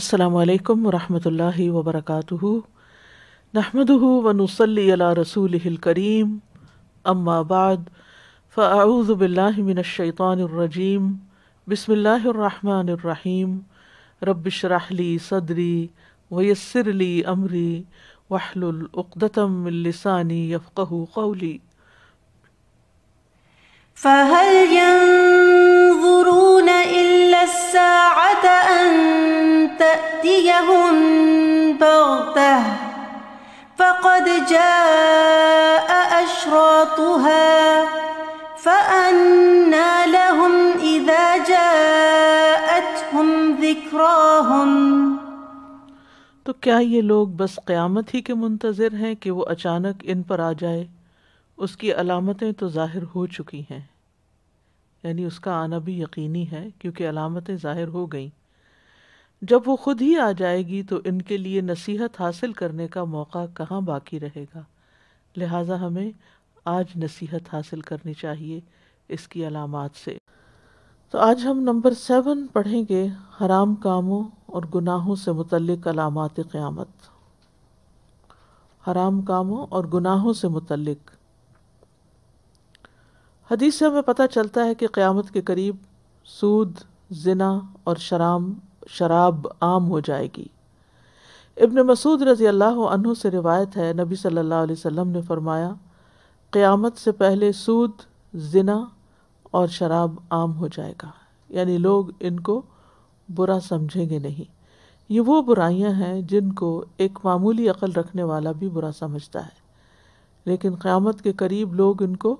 असलकम वरहमल वबरक नहमद वनसली रसूल करीम अम्माबाद फ़ाऊज़बिल्लिमिनशैतरजीम बसमीम रबशरहली सदरी वयसरली अमरी वहलुलदतमिलसानी यफ़क़ कौली فهل ينظرون إلا الساعة أن تأتيهم بغتة فقد جاء أشراطها فأنى لهم إذا جاءتهم ذكراهم तो क्या ये लोग बस क़यामत ही के मुंतज़र हैं कि वो अचानक इन पर आ जाए उसकी अलामतें तो ज़ाहिर हो चुकी हैं यानी उसका आना भी यकीनी है क्योंकि अलामतें ज़ाहिर हो गईं जब वो खुद ही आ जाएगी तो इनके लिए नसीहत हासिल करने का मौका कहाँ बाकी रहेगा लिहाजा हमें आज नसीहत हासिल करनी चाहिए इसकी अलामत से तो आज हम नंबर सेवन पढ़ेंगे हराम कामों और गुनाहों से मुतलक अलामत क़्यामत हराम कामों और गुनाहों से मुतलक हदीस से हमें पता चलता है कि क़्यामत के करीब सूद जना और शराम शराब आम हो जाएगी इब्न मसूद रज़ी अल्लाह से रिवायत है नबी सल्लल्लाहु अलैहि वसल्लम ने फरमाया क़यामत से पहले सूद ज़िना और शराब आम हो जाएगा यानी लोग इनको बुरा समझेंगे नहीं ये वो बुराइयां हैं जिनको एक मामूली अकल रखने वाला भी बुरा समझता है लेकिन क़्यामत के करीब लोग इनको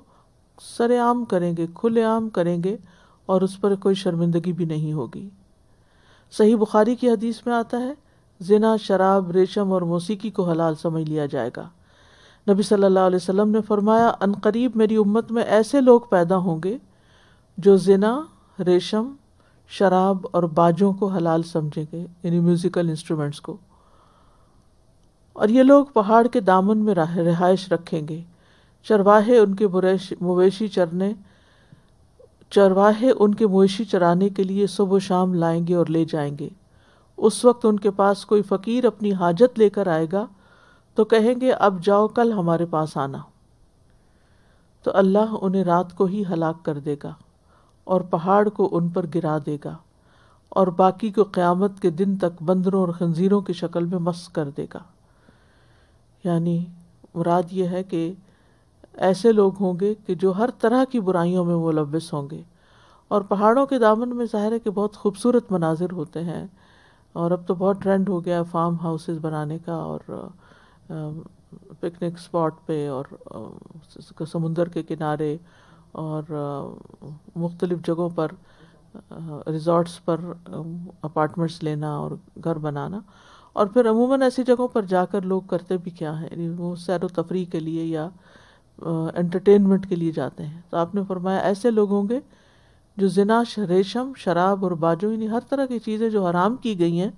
सरेआम करेंगे खुलेआम करेंगे और उस पर कोई शर्मिंदगी भी नहीं होगी सही बुखारी की हदीस में आता है जिना शराब रेशम और मौसीकी को हलाल समझ लिया जाएगा नबी सल्लल्लाहु अलैहि वसल्लम ने फरमाया अनकरीब मेरी उम्मत में ऐसे लोग पैदा होंगे जो जिना रेशम शराब और बाजों को हलाल समझेंगे यानी म्यूज़िकल इंस्ट्रूमेंट्स को और ये लोग पहाड़ के दामन में रहायश रखेंगे चरवाहे उनके मवेशी चरने चरवाहे उनके मवेशी चराने के लिए सुबह शाम लाएंगे और ले जाएंगे उस वक्त उनके पास कोई फ़कीर अपनी हाजत लेकर आएगा तो कहेंगे अब जाओ कल हमारे पास आना तो अल्लाह उन्हें रात को ही हलाक कर देगा और पहाड़ को उन पर गिरा देगा और बाकी को क़्यामत के दिन तक बंदरों और खंजीरों की शक्ल में मस्त कर देगा यानी मुराद ये है कि ऐसे लोग होंगे कि जो हर तरह की बुराइयों में मुलविस होंगे और पहाड़ों के दामन में ज़ाहिर है कि बहुत खूबसूरत मनाजिर होते हैं और अब तो बहुत ट्रेंड हो गया फार्म हाउसेस बनाने का और पिकनिक स्पॉट पे और समुंदर के किनारे और मुख्तलिफ़ जगहों पर रिजॉर्ट्स पर अपार्टमेंट्स लेना और घर बनाना और फिर अमूमन ऐसी जगहों पर जाकर लोग करते भी क्या हैं वो सैर व तफरी के लिए या एंटरटेनमेंट के लिए जाते हैं तो आपने फरमाया ऐसे लोग होंगे जो जिना रेशम शराब और बाजू इन हर तरह की चीज़ें जो हराम की गई हैं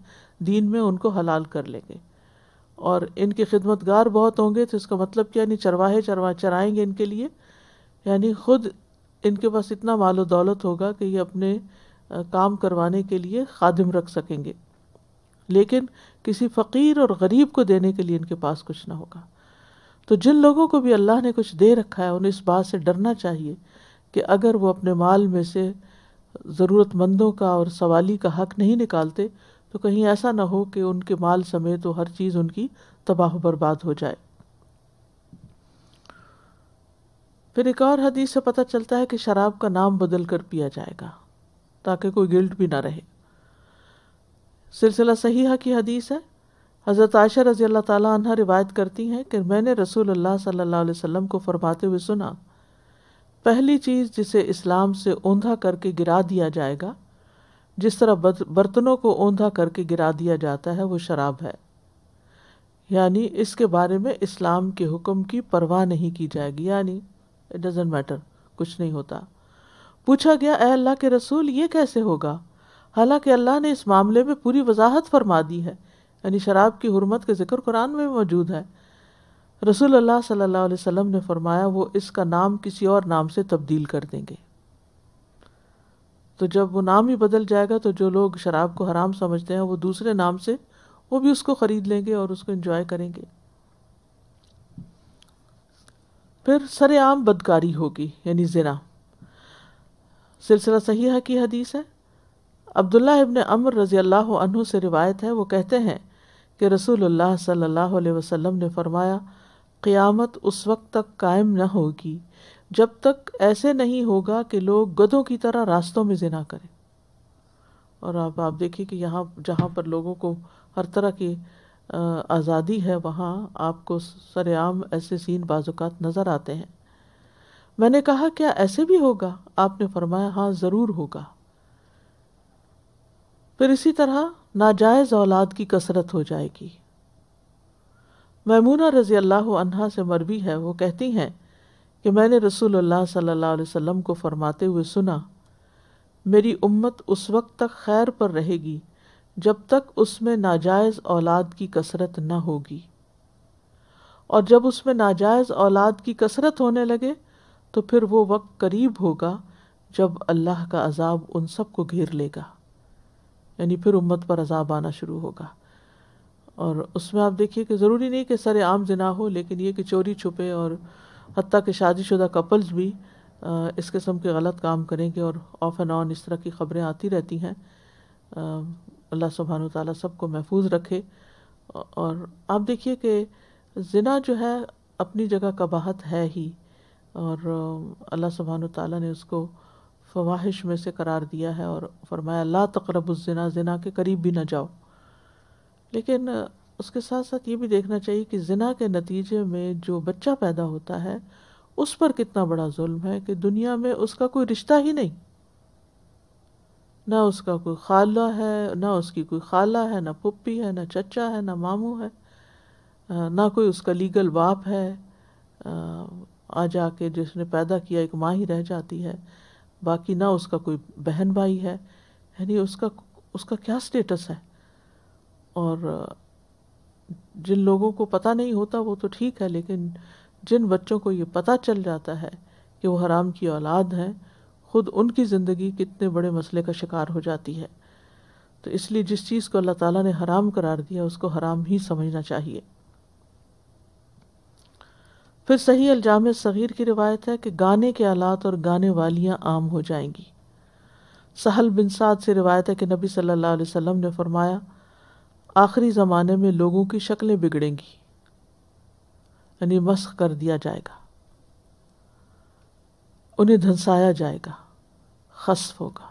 दीन में उनको हलाल कर लेंगे और इनके गार बहुत होंगे तो इसका मतलब क्या यानी चरवाहे चरवा चराएंगे इनके लिए यानी ख़ुद इनके पास इतना मालो दौलत होगा कि ये अपने काम करवाने के लिए खादिम रख सकेंगे लेकिन किसी फ़कीर और गरीब को देने के लिए इनके पास कुछ ना होगा तो जिन लोगों को भी अल्लाह ने कुछ दे रखा है उन्हें इस बात से डरना चाहिए कि अगर वो अपने माल में से ज़रूरतमंदों का और सवाली का हक नहीं निकालते तो कहीं ऐसा ना हो कि उनके माल समेत तो हर चीज़ उनकी तबाह बर्बाद हो जाए फिर एक और हदीस से पता चलता है कि शराब का नाम बदल कर पिया जाएगा ताकि कोई गिल्ट भी ना रहे सिलसिला सही सहीहा की हदीस है हज़रत आयशा रज़ी अल्लाह ताली रिवायत करती हैं कि मैंने रसूल अल्लाह सल्लल्लाहु अलैहि वसल्लम को फरमाते हुए सुना पहली चीज़ जिसे इस्लाम से ओंधा करके गिरा दिया जाएगा जिस तरह बर्तनों को ऊंधा करके गिरा दिया जाता है वो शराब है यानी इसके बारे में इस्लाम के हुक्म की परवाह नहीं की जाएगी यानी इट डजेंट मैटर कुछ नहीं होता पूछा गया ए अल्लाह के रसूल ये कैसे होगा हालांकि अल्लाह ने इस मामले में पूरी वजाहत फरमा दी है यानी शराब की हरमत के ज़िक्र कुरान में मौजूद है रसूल अल्लाह सल्लल्लाहु अलैहि वसल्लम ने फरमाया वो इसका नाम किसी और नाम से तब्दील कर देंगे तो जब वो नाम ही बदल जाएगा तो जो लोग शराब को हराम समझते हैं वो दूसरे नाम से वो भी उसको ख़रीद लेंगे और उसको इंजॉय करेंगे फिर सरेआम बदकारी होगी यानी जना सिलसिला सही है कि हदीस है अब्दुल्ला इबन अमर रज़ी अल्लाह से रिवायत है वो कहते हैं कि रसूल सल्लल्लाहु वसम ने फरमाया क़ियामत उस वक्त तक कायम न होगी जब तक ऐसे नहीं होगा कि लोग गधों की तरह रास्तों में जना करें और आप आप देखिए कि यहाँ जहाँ पर लोगों को हर तरह की आज़ादी है वहाँ आपको सरेआम ऐसे सीन बाजुकात नज़र आते हैं मैंने कहा क्या ऐसे भी होगा आपने फरमाया हाँ ज़रूर होगा फिर इसी तरह नाजायज़ औलाद की कसरत हो जाएगी मैमूना रज़ी अल्लाह अनहा से मरवी है वो कहती हैं कि मैंने रसूलुल्लाह सल्लल्लाहु अलैहि वसल्लम को फरमाते हुए सुना मेरी उम्मत उस वक्त तक खैर पर रहेगी जब तक उसमें नाजायज़ औलाद की कसरत न होगी और जब उसमें नाजायज़ औलाद की कसरत होने लगे तो फिर वो वक्त करीब होगा जब अल्लाह का अजाब उन सबको घेर लेगा यानी फिर उम्मत पर अजाब आना शुरू होगा और उसमें आप देखिए कि ज़रूरी नहीं कि सर आम जना हो लेकिन ये कि चोरी छुपे और हती कि शादीशुदा कपल्स भी इस किस्म के गलत काम करेंगे और ऑफ एंड ऑन इस तरह की खबरें आती रहती हैं अल्लाह सुबहान ताली को महफूज रखे और आप देखिए कि जना जो है अपनी जगह कबाहत है ही और अल्लाह सुबहान ताली ने उसको फवाहिश में से करार दिया है और फरमाया ला तकरबुजना जना के करीब भी ना जाओ लेकिन उसके साथ साथ ये भी देखना चाहिए कि जना के नतीजे में जो बच्चा पैदा होता है उस पर कितना बड़ा जुल्म है कि दुनिया में उसका कोई रिश्ता ही नहीं ना उसका कोई खाला है ना उसकी कोई खाला है ना पुप्पी है ना चचा है ना मामू है ना कोई उसका लीगल बाप है आ जाके जिसने पैदा किया एक माँ ही रह जाती है बाकी ना उसका कोई बहन भाई है यानी उसका उसका क्या स्टेटस है और जिन लोगों को पता नहीं होता वो तो ठीक है लेकिन जिन बच्चों को ये पता चल जाता है कि वो हराम की औलाद हैं खुद उनकी ज़िंदगी कितने बड़े मसले का शिकार हो जाती है तो इसलिए जिस चीज़ को अल्लाह ताला ने हराम करार दिया उसको हराम ही समझना चाहिए फिर सही अलजाम सग़ीर की रिवायत है कि गाने के आलात और गाने वालियाँ आम हो जाएंगी सहल बिन साद से रिवायत है कि नबी सल्लल्लाहु अलैहि वसल्लम ने फरमाया आखिरी ज़माने में लोगों की शक्लें बिगड़ेंगी यानी मस्ख कर दिया जाएगा उन्हें धंसाया जाएगा खसफ होगा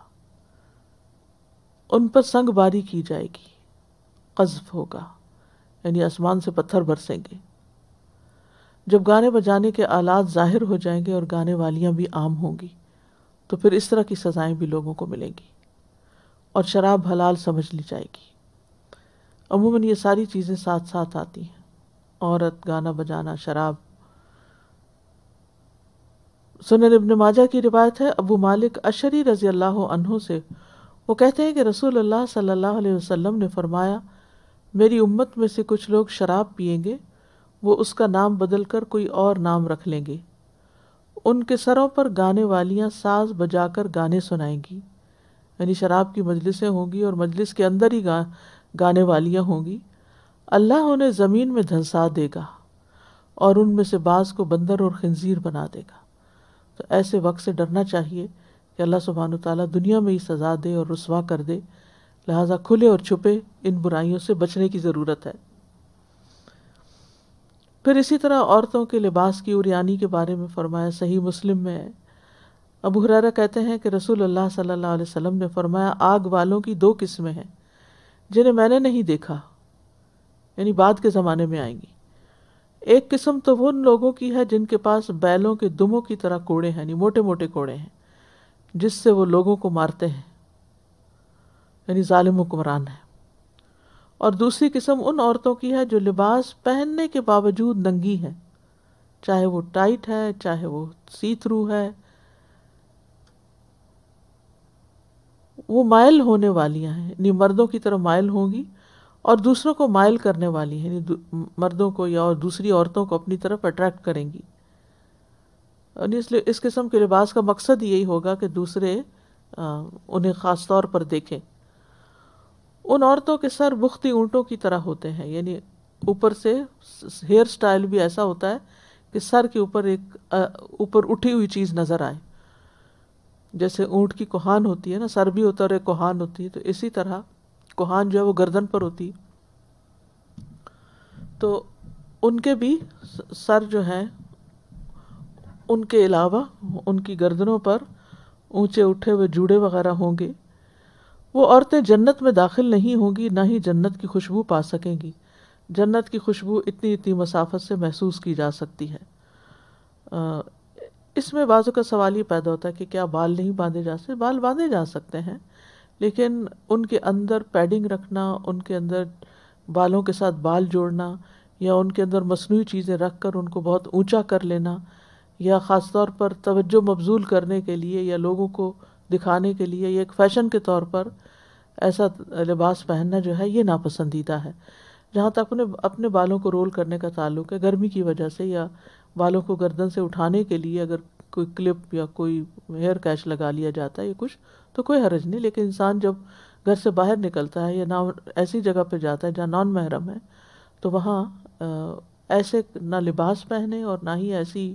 उन पर संगबारी की जाएगी कज़फ होगा यानी आसमान से पत्थर बरसेंगे जब गाने बजाने के आलात ज़ाहिर हो जाएंगे और गाने वालियाँ भी आम होंगी तो फिर इस तरह की सज़ाएं भी लोगों को मिलेंगी और शराब हलाल समझ ली जाएगी अमूमन ये सारी चीज़ें साथ साथ आती हैं औरत गाना बजाना शराब सुनन इब्न माजा की रिवायत है अबू मालिक अशरी रज़ी अल्लाह अनहों से वो कहते हैं कि रसूल अल्लाह सल्लल्लाहु अलैहि वसल्लम ने फरमाया मेरी उम्मत में से कुछ लोग शराब पियेंगे वो उसका नाम बदल कर कोई और नाम रख लेंगे उनके सरों पर गाने वालियाँ साज बजाकर गाने सुनाएंगी यानी शराब की मजलिसें होंगी और मजलिस के अंदर ही गा गाने वालियाँ होंगी अल्लाह उन्हें ज़मीन में धंसा देगा और उनमें से बाज को बंदर और खंजीर बना देगा तो ऐसे वक्त से डरना चाहिए कि अल्लाह सुबहान ताली दुनिया में ही सजा दे और रसवा कर दे लिहाजा खुले और छुपे इन बुराइयों से बचने की ज़रूरत है फिर इसी तरह औरतों के लिबास की उरियानी के बारे में फरमाया सही मुस्लिम में है अबू हुररा कहते हैं कि रसूल अल्लाह सल्लल्लाहु अलैहि वसल्लम ने फरमाया आग वालों की दो किस्में हैं जिन्हें मैंने नहीं देखा यानी बाद के ज़माने में आएंगी एक किस्म तो वो उन लोगों की है जिनके पास बैलों के दुमों की तरह कोड़े हैं यानी मोटे मोटे कोड़े हैं जिससे वो लोगों को मारते हैं यानी ालिम हुक्मरान है और दूसरी किस्म उन औरतों की है जो लिबास पहनने के बावजूद नंगी हैं चाहे वो टाइट है चाहे वो सी थ्रू है वो मायल होने वालियां हैं यानी मर्दों की तरह मायल होंगी और दूसरों को मायल करने वाली हैं यानी मर्दों को या और दूसरी औरतों को अपनी तरफ अट्रैक्ट करेंगी इसलिए इस किस्म के लिबास का मकसद यही होगा कि दूसरे आ, उन्हें ख़ास तौर पर देखें उन औरतों के सर बुख्ती ऊँटों की तरह होते हैं यानी ऊपर से हेयर स्टाइल भी ऐसा होता है कि सर के ऊपर एक ऊपर उठी हुई चीज़ नज़र आए जैसे ऊँट की कोहान होती है ना सर भी होता है और एक कोहान होती है तो इसी तरह कोहान जो है वो गर्दन पर होती है तो उनके भी सर जो हैं उनके अलावा उनकी गर्दनों पर ऊंचे उठे हुए जूड़े वगैरह होंगे वो औरतें जन्नत में दाखिल नहीं होंगी ना ही जन्नत की खुशबू पा सकेंगी जन्नत की खुशबू इतनी इतनी मसाफत से महसूस की जा सकती है इसमें बाज़ों का सवाल ये पैदा होता है कि क्या बाल नहीं बांधे जा सकते बाल बांधे जा सकते हैं लेकिन उनके अंदर पैडिंग रखना उनके अंदर बालों के साथ बाल जोड़ना या उनके अंदर मसनू चीज़ें रख कर उनको बहुत ऊंचा कर लेना या ख़ास तौर पर तवज्जो मबजूल करने के लिए या लोगों को दिखाने के लिए या एक फ़ैशन के तौर पर ऐसा लिबास पहनना जो है ये नापसंदीदा है जहाँ तक उन्हें अपने बालों को रोल करने का ताल्लुक है गर्मी की वजह से या बालों को गर्दन से उठाने के लिए अगर कोई क्लिप या कोई हेयर कैश लगा लिया जाता है या कुछ तो कोई हरज नहीं लेकिन इंसान जब घर से बाहर निकलता है या ना ऐसी जगह पर जाता है जहाँ नॉन महरम है तो वहाँ ऐसे ना लिबास पहने और ना ही ऐसी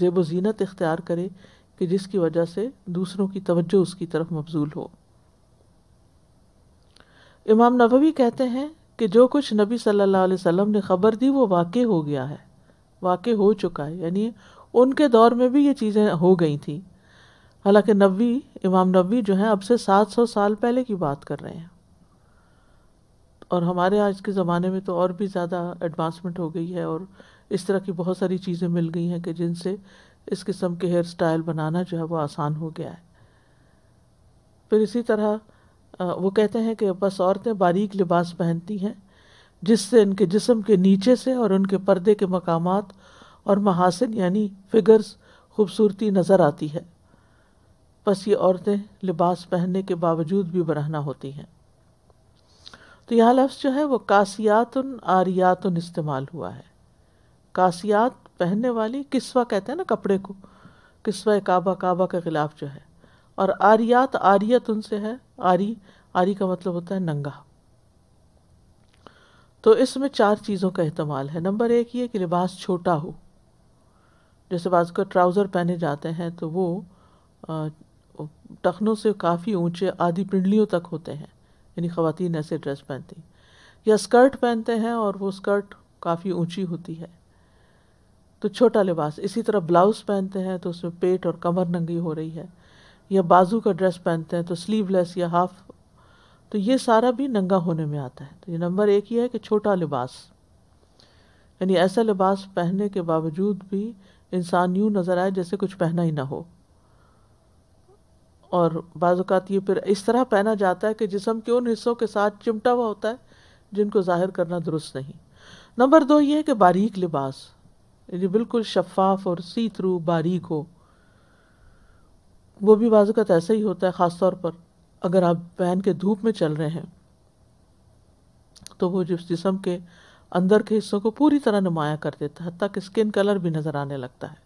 जेब जीनत इख्तियार करे कि जिसकी वजह से दूसरों की तवज्जो उसकी तरफ मबजूल हो इमाम नबवी कहते हैं कि जो कुछ नबी सल्लल्लाहु अलैहि वसल्लम ने खबर दी वो वाक़ हो गया है वाक़ हो चुका है यानी उनके दौर में भी ये चीज़ें हो गई थी हालांकि नबी इमाम नबी जो हैं अब से 700 साल पहले की बात कर रहे हैं और हमारे आज के ज़माने में तो और भी ज़्यादा एडवांसमेंट हो गई है और इस तरह की बहुत सारी चीज़ें मिल गई हैं कि जिनसे इस किस्म के हेयर स्टाइल बनाना जो है वो आसान हो गया है फिर इसी तरह वो कहते हैं कि बस औरतें बारीक लिबास पहनती हैं जिससे इनके जिसम के नीचे से और उनके पर्दे के मकाम और महासिन यानी फिगर्स खूबसूरती नज़र आती है बस ये औरतें लिबास पहनने के बावजूद भी बरहना होती हैं तो यह लफ्ज़ जो है वो कासियातन आरियातन इस्तेमाल हुआ है कासियात पहनने वाली किस्वा कहते हैं ना कपड़े को किस्वा काबा काबा के ख़िलाफ़ जो है और आर्यात आर्यत उनसे है आरी आरी का मतलब होता है नंगा तो इसमें चार चीज़ों का इहतमाल है नंबर एक ये कि लिबास छोटा हो जैसे बाज का ट्राउज़र पहने जाते हैं तो वो टखनों से काफ़ी ऊंचे आधी पिंडलियों तक होते हैं यानी ख़वान ऐसे ड्रेस पहनती या स्कर्ट पहनते हैं और वो स्कर्ट काफ़ी ऊंची होती है तो छोटा लिबास इसी तरह ब्लाउज़ पहनते हैं तो उसमें पेट और कमर नंगी हो रही है या बाजू का ड्रेस पहनते हैं तो स्लीवलेस या हाफ तो ये सारा भी नंगा होने में आता है तो ये नंबर एक ये है कि छोटा लिबास यानी ऐसा लिबास पहनने के बावजूद भी इंसान यूँ नज़र आए जैसे कुछ पहना ही ना हो और बाज़ात ये फिर इस तरह पहना जाता है कि जिसम के उन हिस्सों के साथ चिमटा हुआ होता है जिनको ज़ाहिर करना दुरुस्त नहीं नंबर दो ये है कि बारीक लिबास ये बिल्कुल शफाफ और सी थ्रू बारीक हो वो भी का तो ऐसा ही होता है ख़ास तौर पर अगर आप पहन के धूप में चल रहे हैं तो वो जिस जिसम के अंदर के हिस्सों को पूरी तरह नुमाया कर देता है तक स्किन कलर भी नज़र आने लगता है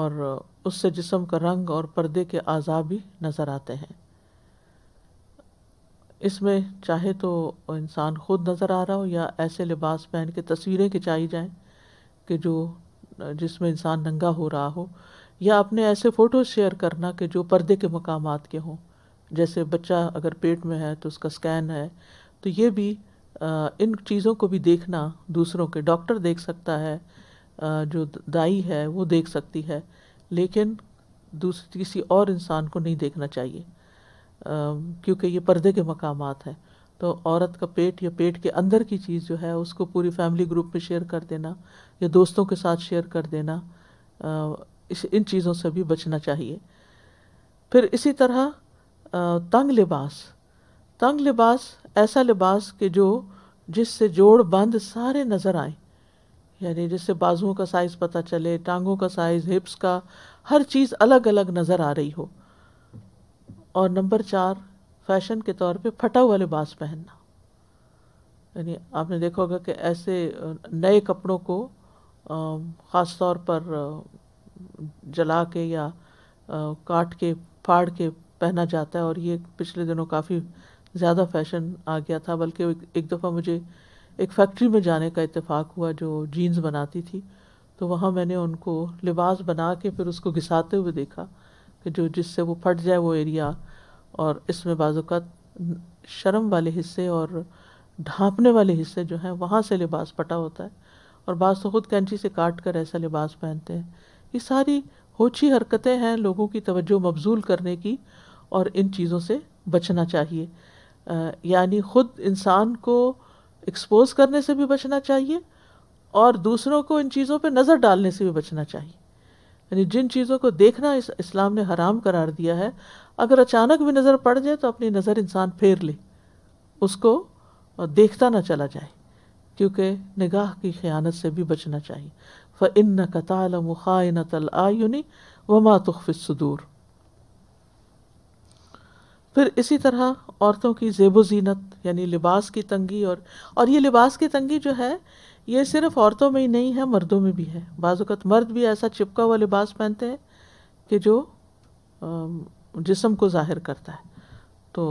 और उससे जिसम का रंग और पर्दे के आज़ा भी नज़र आते हैं इसमें चाहे तो इंसान खुद नज़र आ रहा हो या ऐसे लिबास पहन के तस्वीरें खिंचाई जाएँ कि जो जिसमें इंसान नंगा हो रहा हो या अपने ऐसे फ़ोटोज़ शेयर करना कि जो पर्दे के मकाम के हों जैसे बच्चा अगर पेट में है तो उसका स्कैन है तो ये भी इन चीज़ों को भी देखना दूसरों के डॉक्टर देख सकता है जो दाई है वो देख सकती है लेकिन दूसरे किसी और इंसान को नहीं देखना चाहिए क्योंकि ये पर्दे के मकाम हैं तो औरत का पेट या पेट के अंदर की चीज़ जो है उसको पूरी फैमिली ग्रुप में शेयर कर देना या दोस्तों के साथ शेयर कर देना इस इन चीज़ों से भी बचना चाहिए फिर इसी तरह तंग लिबास तंग लिबास ऐसा लिबास कि जो जिससे जोड़ बंद सारे नज़र आए यानी जिससे बाजुओं का साइज़ पता चले टांगों का साइज़ हिप्स का हर चीज़ अलग अलग नज़र आ रही हो और नंबर चार फैशन के तौर पे फटा हुआ लिबास पहनना यानी आपने देखा होगा कि ऐसे नए कपड़ों को ख़ास तौर पर जला के या काट के फाड़ के पहना जाता है और ये पिछले दिनों काफ़ी ज़्यादा फैशन आ गया था बल्कि एक, एक दफ़ा मुझे एक फैक्ट्री में जाने का इतफाक़ हुआ जो जीन्स बनाती थी तो वहाँ मैंने उनको लिबास बना के फिर उसको घिसाते हुए देखा कि जो जिससे वो फट जाए वो एरिया और इसमें बाज़ात शर्म वाले हिस्से और ढांपने वाले हिस्से जो हैं वहाँ से लिबास फटा होता है और बाज़ तो ख़ुद कैंची से काट कर ऐसा लिबास पहनते हैं ये सारी होची हरकतें हैं लोगों की तवज्जो मबजूल करने की और इन चीज़ों से बचना चाहिए यानी ख़ुद इंसान को एक्सपोज करने से भी बचना चाहिए और दूसरों को इन चीज़ों पर नज़र डालने से भी बचना चाहिए यानी जिन चीज़ों को देखना इस इस्लाम ने हराम करार दिया है अगर अचानक भी नज़र पड़ जाए तो अपनी नज़र इंसान फेर ले उसको देखता ना चला जाए क्योंकि निगाह की ख़यानत से भी बचना चाहिए फ़िन कतालम ख़ाइनत आयुनि वमा तुखफ़िसदूर फिर इसी तरह औरतों की जेब जीनत यानी लिबास की तंगी और और ये लिबास की तंगी जो है ये सिर्फ औरतों में ही नहीं है मर्दों में भी है बाज़त मर्द भी ऐसा चिपका हुआ लिबास पहनते हैं कि जो जिसम को ज़ाहिर करता है तो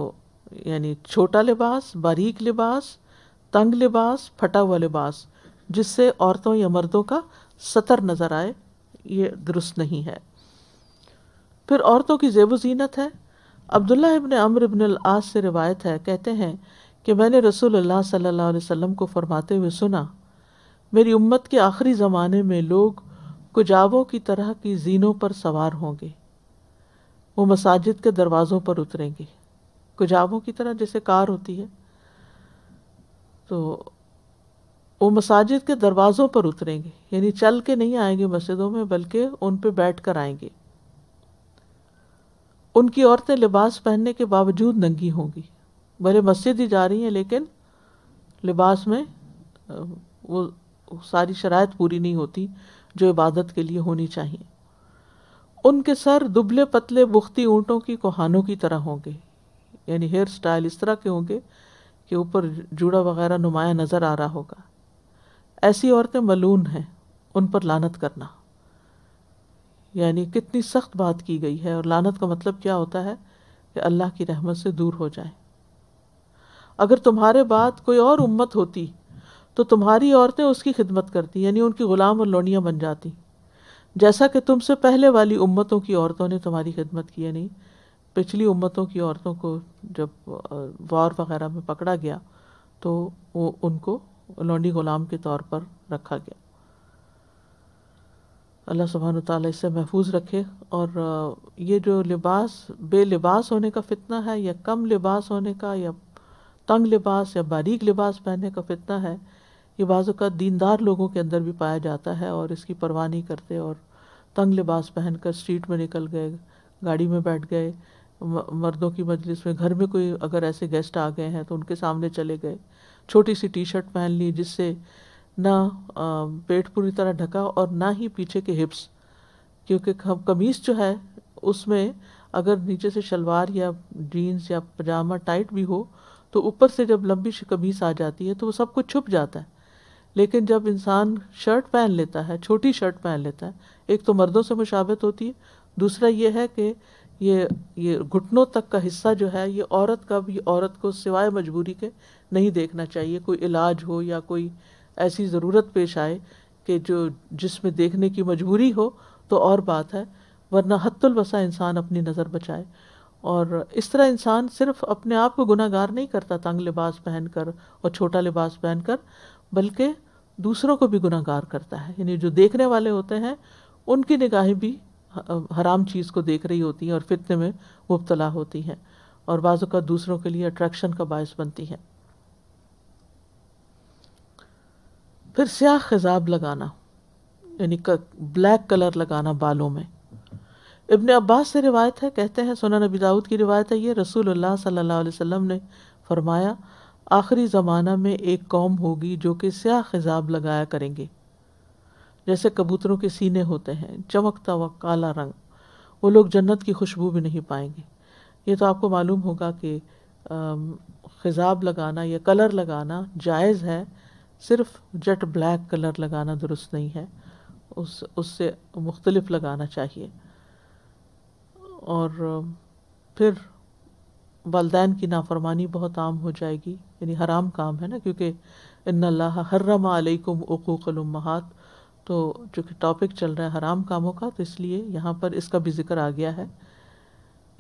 यानी छोटा लिबास बारीक लिबास तंग लिबास फटा हुआ लिबास जिससे औरतों या मर्दों का सतर नज़र आए ये दुरुस्त नहीं है फिर औरतों की जेब जीनत है अब्दुल्ला इबन अमर इबन आज से रिवायत है कहते हैं कि मैंने रसूल सल्लल्लाहु अलैहि वसल्लम को फरमाते हुए सुना मेरी उम्मत के आखिरी ज़माने में लोग कुजाबों की तरह की जीनों पर सवार होंगे वो मसाजिद के दरवाज़ों पर उतरेंगे कुजाबों की तरह जैसे कार होती है तो वो मसाजिद के दरवाज़ों पर उतरेंगे यानी चल के नहीं आएंगे मस्जिदों में बल्कि उन पर बैठ कर आएंगे उनकी औरतें लिबास पहनने के बावजूद नंगी होंगी भले मस्जिद ही जा रही हैं लेकिन लिबास में वो सारी शराय पूरी नहीं होती जो इबादत के लिए होनी चाहिए उनके सर दुबले पतले बुख्ती ऊँटों की कोहानों की तरह होंगे यानी हेयर स्टाइल इस तरह के होंगे कि ऊपर जूड़ा वगैरह नुमाया नज़र आ रहा होगा ऐसी औरतें मलून हैं उन पर लानत करना यानी कितनी सख्त बात की गई है और लानत का मतलब क्या होता है कि अल्लाह की रहमत से दूर हो जाए अगर तुम्हारे बात कोई और उम्मत होती तो तुम्हारी औरतें उसकी खिदमत करती यानी उनकी ग़ुलाम और लोनियाँ बन जाती जैसा कि तुमसे पहले वाली उम्मतों की औरतों ने तुम्हारी खिदमत की यानी पिछली उम्मतों की औरतों को जब वॉर वगैरह में पकड़ा गया तो वो उनको लौंडी ग़ुलाम के तौर पर रखा गया अल्लाह सुबहान ताली इसे महफूज रखे और ये जो लिबास बेलिबास होने का फितना है या कम लिबास होने का या तंग लिबास या बारीक लिबास पहनने का फितना है ये बाज़ों का दीनदार लोगों के अंदर भी पाया जाता है और इसकी परवाह नहीं करते और तंग लिबास पहन कर स्ट्रीट में निकल गए गाड़ी में बैठ गए मर्दों की मजलिस में घर में कोई अगर ऐसे गेस्ट आ गए हैं तो उनके सामने चले गए छोटी सी टी शर्ट पहन ली जिससे ना पेट पूरी तरह ढका और ना ही पीछे के हिप्स क्योंकि कमीज़ जो है उसमें अगर नीचे से शलवार या जीन्स या पजामा टाइट भी हो तो ऊपर से जब लंबी कमीज आ जाती है तो वो सब कुछ छुप जाता है लेकिन जब इंसान शर्ट पहन लेता है छोटी शर्ट पहन लेता है एक तो मर्दों से मुशाबत होती है दूसरा ये है कि ये ये घुटनों तक का हिस्सा जो है ये औरत का भी औरत को सिवाय मजबूरी के नहीं देखना चाहिए कोई इलाज हो या कोई ऐसी ज़रूरत पेश आए कि जो जिसमें देखने की मजबूरी हो तो और बात है वरना हतुलवसा इंसान अपनी नज़र बचाए और इस तरह इंसान सिर्फ अपने आप को गुनागार नहीं करता तंग लिबास पहनकर और छोटा लिबास पहनकर बल्कि दूसरों को भी गुनागार करता है यानी जो देखने वाले होते हैं उनकी निगाहें भी हराम चीज़ को देख रही होती हैं और फितने में मुबतला होती हैं और बाज़ का दूसरों के लिए अट्रैक्शन का बायस बनती हैं फिर स्याह खजाब लगाना यानी ब्लैक कलर लगाना बालों में इब्न अब्बास से रिवायत है कहते हैं सोना नबी दाऊद की रिवायत है ये रसूल सल्लल्लाहु अलैहि वसल्लम ने फरमाया आखिरी ज़माना में एक कौम होगी जो कि स्याह खिजाब लगाया करेंगे जैसे कबूतरों के सीने होते हैं चमकता हुआ काला रंग वो लोग जन्नत की खुशबू भी नहीं पाएंगे ये तो आपको मालूम होगा कि खिजाब लगाना या कलर लगाना जायज़ है सिर्फ जट ब्लैक कलर लगाना दुरुस्त नहीं है उस उससे मुख्तलिफ लगाना चाहिए और फिर वालदेन की नाफरमानी बहुत आम हो जाएगी यानी हराम काम है ना क्योंकि इन हर्रमा अलैकुम उकूकलमहात तो चूँकि टॉपिक चल रहा है हराम कामों का तो इसलिए यहाँ पर इसका भी जिक्र आ गया है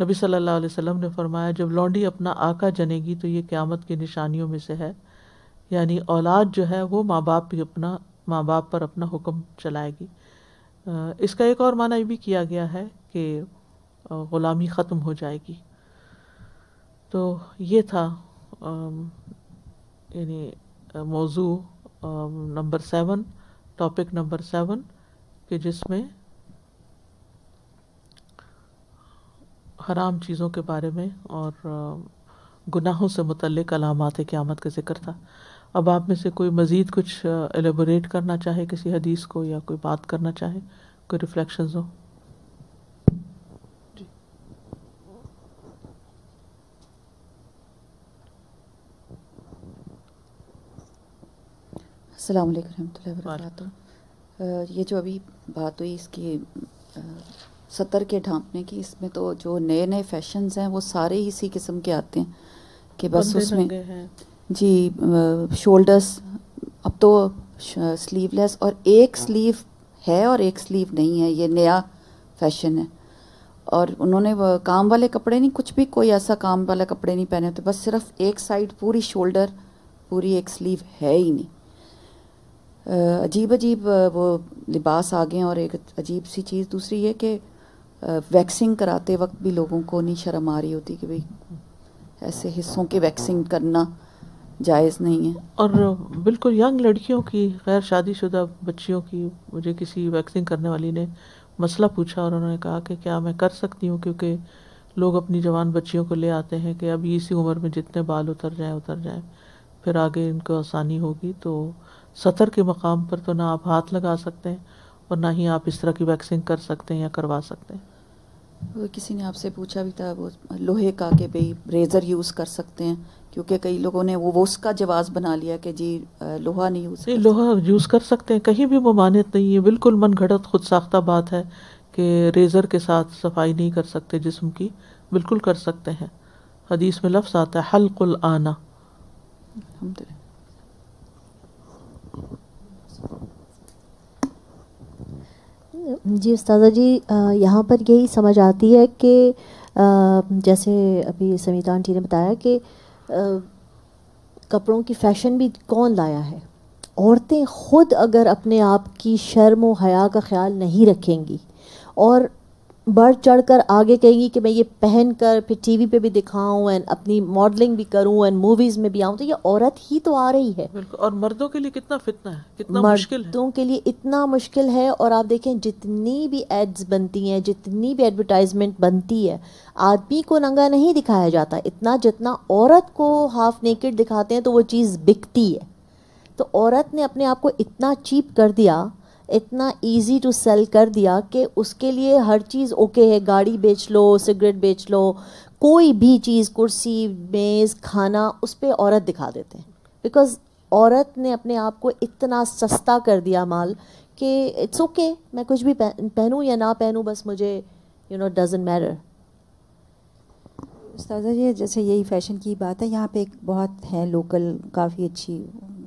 नबी सल्लल्लाहु अलैहि वसल्लम ने फरमाया जब लौंडी अपना आका जनेगी तो ये क़्यामत की निशानियों में से है यानी औलाद जो है वो माँ बाप भी अपना माँ बाप पर अपना हुक्म चलाएगी इसका एक और माना ये भी किया गया है कि ग़ुलामी ख़त्म हो जाएगी तो ये था यानी मौजू number seven topic number seven कि जिसमें हराम चीज़ों के बारे में और गुनाहों से मतलब अलामत क़्यामत का जिक्र था अब आप में से कोई मज़ीद कुछ एलेबोरेट करना चाहे किसी हदीस को या कोई बात करना चाहे कोई रिफ्लेक्शन हो अल्लाम वरहमल ये जो अभी बात हुई इसकी सतर के ढांपने की इसमें तो जो नए नए फैशंस हैं वो सारे ही इसी किस्म के आते हैं कि बस उसमें जी शोल्डर्स अब तो स्लीवलेस और एक स्लीव है और एक स्लीव नहीं है ये नया फैशन है और उन्होंने काम वाले कपड़े नहीं कुछ भी कोई ऐसा काम वाला कपड़े नहीं पहने होते बस सिर्फ एक साइड पूरी शोल्डर पूरी एक स्लीव है ही नहीं अजीब अजीब वो लिबास आ गए हैं और एक अजीब सी चीज़ दूसरी ये कि वैक्सिंग कराते वक्त भी लोगों को नहीं शर्म आ रही होती कि भाई ऐसे हिस्सों के वैक्सिंग करना जायज़ नहीं है और बिल्कुल यंग लड़कियों की गैर शादीशुदा बच्चियों की मुझे किसी वैक्सिंग करने वाली ने मसला पूछा और उन्होंने कहा कि क्या मैं कर सकती हूँ क्योंकि लोग अपनी जवान बच्चियों को ले आते हैं कि अभी इसी उम्र में जितने बाल उतर जाएँ उतर जाएँ फिर आगे इनको आसानी होगी तो सतर के मकाम पर तो ना आप हाथ लगा सकते हैं और ना ही आप इस तरह की वैक्सिंग कर सकते हैं या करवा सकते हैं वो किसी ने आपसे पूछा भी था वो लोहे का कि भाई रेज़र यूज़ कर सकते हैं क्योंकि कई लोगों ने वो वो उसका जवाब बना लिया कि जी लोहा नहीं यूज़ नहीं लोहा यूज़ कर सकते हैं कहीं भी ममानियत नहीं है बिल्कुल मन घड़त खुद साख्ता बात है कि रेज़र के साथ सफाई नहीं कर सकते जिसम की बिल्कुल कर सकते हैं हदीस में लफ्ज़ आता है हल्कुल आना जी उस्तादा जी यहाँ पर यही समझ आती है कि जैसे अभी समीता आंटी ने बताया कि कपड़ों की फैशन भी कौन लाया है औरतें ख़ुद अगर अपने आप की शर्म व हया का ख्याल नहीं रखेंगी और बढ़ चढ़ कर आगे कहेंगी कि मैं ये पहन कर फिर टी वी पर भी दिखाऊँ एंड अपनी मॉडलिंग भी करूँ एंड मूवीज में भी आऊँ तो ये औरत ही तो आ रही है और मर्दों के लिए कितना फितना है कितना मुश्किल है के लिए इतना मुश्किल है और आप देखें जितनी भी एड्स बनती हैं जितनी भी एडवर्टाइजमेंट बनती है आदमी को नंगा नहीं दिखाया जाता इतना जितना औरत को हाफ नेकेड दिखाते हैं तो वो चीज़ बिकती है तो औरत ने अपने आप को इतना चीप कर दिया इतना इजी टू सेल कर दिया कि उसके लिए हर चीज़ ओके है गाड़ी बेच लो सिगरेट बेच लो कोई भी चीज़ कुर्सी मेज़ खाना उस पर औरत दिखा देते हैं बिकॉज औरत ने अपने आप को इतना सस्ता कर दिया माल कि इट्स ओके मैं कुछ भी पहनूँ या ना पहनूँ बस मुझे यू नो डजेंट मैटर उस्ताजा ये जैसे यही फ़ैशन की बात है यहाँ पे एक बहुत है लोकल काफ़ी अच्छी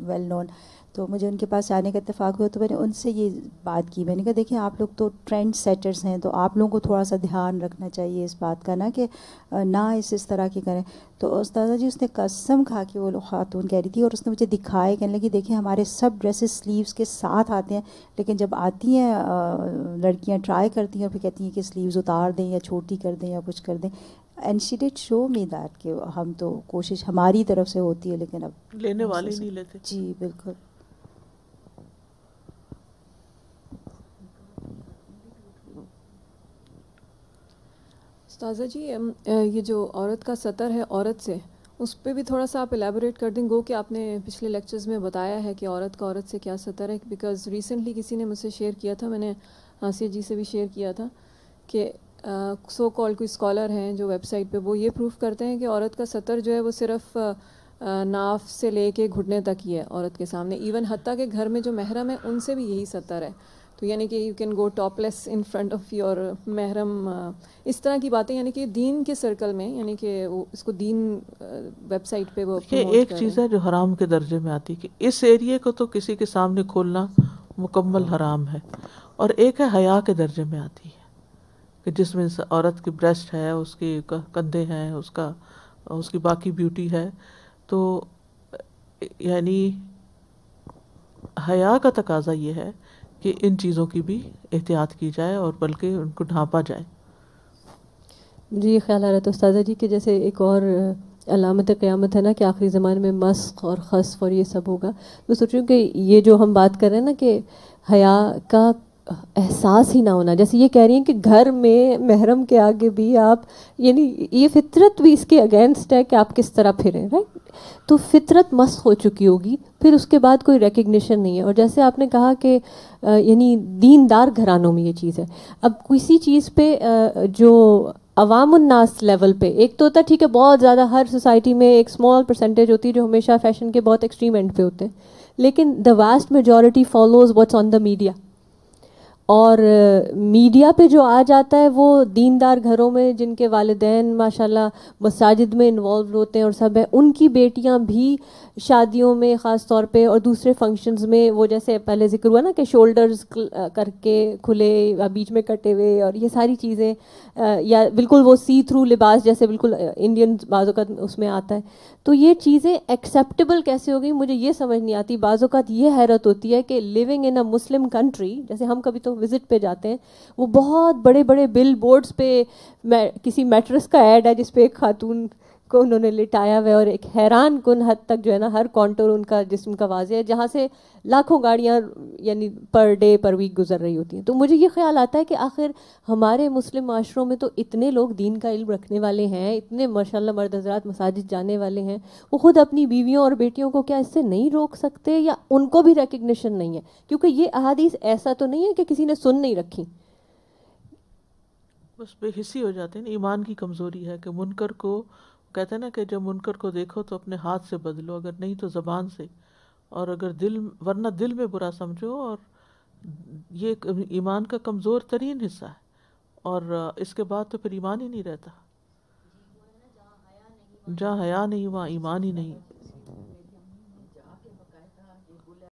वेल नोन तो मुझे उनके पास आने का इतफ़ाक़ हुआ तो मैंने उनसे ये बात की मैंने कहा देखिए आप लोग तो ट्रेंड सेटर्स हैं तो आप लोगों को थोड़ा सा ध्यान रखना चाहिए इस बात का ना कि ना इस इस तरह की करें तो उसदा जी उसने कसम खा के वो खातून कह रही थी और उसने मुझे दिखाए कहने लगी देखिए हमारे सब ड्रेसेस स्लीव्स के साथ आते हैं लेकिन जब आती हैं लड़कियाँ ट्राई करती हैं और फिर कहती हैं कि स्लीव्स उतार दें या छोटी कर दें या कुछ कर दें and she did show me that कि हम तो कोशिश हमारी तरफ से होती है लेकिन अब लेने वाले नहीं लेते जी बिल्कुल उस्ताजा जी ये जो औरत का सतर है औरत से उस पर भी थोड़ा सा आप एलेबोरेट कर दें गो कि आपने पिछले लेक्चर्स में बताया है कि औरत का औरत से क्या सतर है बिकॉज रिसेंटली किसी ने मुझसे शेयर किया था मैंने आसिया जी से भी शेयर किया था कि सो कॉल कोई स्कॉलर हैं जो वेबसाइट पे वो ये प्रूफ करते हैं कि औरत का सतर जो है वो सिर्फ नाफ से ले कर घुटने तक ही है औरत के सामने इवन हती के घर में जो महरम है उनसे भी यही सतर है तो यानी कि you can go topless in front of your महरम इस तरह की बातें यानी कि दीन के सर्कल में यानी कि इसको दीन वेबसाइट uh, पे वो ये एक चीज़ है जो हराम के दर्जे में आती कि इस एरिए को तो किसी के सामने खोलना मुकम्मल हराम है और एक है हया के दर्जे में आती है कि जिसमें औरत की ब्रेस्ट है उसके कंधे हैं उसका उसकी बाकी ब्यूटी है तो यानी हया का तकाजा ये है कि इन चीज़ों की भी एहतियात की जाए और बल्कि उनको ढांपा जाए जी ये ख्याल आ रहा है तो उस्तादा जी के जैसे एक और अलामत क़्यामत है ना कि आखिरी ज़माने में मस्क और खस्फ और ये सब होगा तो सोच कि ये जो हम बात कर रहे हैं ना कि हया का एहसास ही ना होना जैसे ये कह रही हैं कि घर में महरम के आगे भी आप यानी ये फितरत भी इसके अगेंस्ट है कि आप किस तरह फिरें राइट तो फितरत मस्त हो चुकी होगी फिर उसके बाद कोई रिकग्निशन नहीं है और जैसे आपने कहा कि यानी दीनदार घरानों में ये चीज़ है अब किसी चीज़ पे जो अवामनास लेवल पे एक तो होता ठीक है बहुत ज़्यादा हर सोसाइटी में एक स्मॉल परसेंटेज होती है जो हमेशा फैशन के बहुत एक्सट्रीम एंड पे होते हैं लेकिन the vast majority follows what's on the media और मीडिया पे जो आ जाता है वो दीनदार घरों में जिनके वालदेन माशाल्लाह मसाजिद में इन्वॉल्व होते हैं और सब है उनकी बेटियां भी शादियों में ख़ास तौर पे और दूसरे फंक्शंस में वो जैसे पहले जिक्र हुआ ना कि शोल्डर्स करके खुले बीच में कटे हुए और ये सारी चीज़ें या बिल्कुल वो सी थ्रू लिबास जैसे बिल्कुल इंडियन बाज़ात उसमें आता है तो ये चीज़ें एक्सेप्टेबल कैसे हो गई मुझे ये समझ नहीं आती बाज़ात ये हैरत होती है कि living in a Muslim country जैसे हम कभी तो विज़िट पे जाते हैं वो बहुत बड़े बड़े बिल बोर्ड्स पे मैं किसी मेट्रस का एड है जिसपे एक खातून को उन्होंने लिटाया हुआ है और एक हैरान कन हद तक जो है ना हर कॉन्टोर उनका जिसम का वाजह है जहाँ से लाखों गाड़ियाँ यानी पर डे पर वीक गुजर रही होती हैं तो मुझे ये ख्याल आता है कि आखिर हमारे मुस्लिम माशरों में तो इतने लोग दीन का इल्म रखने वाले हैं इतने माशा मर्द हजरात मसाजिद जाने वाले हैं वो खुद अपनी बीवियों और बेटियों को क्या इससे नहीं रोक सकते या उनको भी रिकग्निशन नहीं है क्योंकि ये अहादीस ऐसा तो नहीं है कि किसी ने सुन नहीं रखी बस बेहिसी हो जाते हैं ईमान की कमज़ोरी है कि मुनकर को कहते ना कि जब मुनकर को देखो तो अपने हाथ से बदलो अगर नहीं तो ज़बान से और अगर दिल वरना दिल में बुरा समझो और ये ईमान का कमज़ोर तरीन हिस्सा है और इसके बाद तो फिर ईमान ही नहीं रहता जहाँ हया नहीं वहाँ ईमान ही नहीं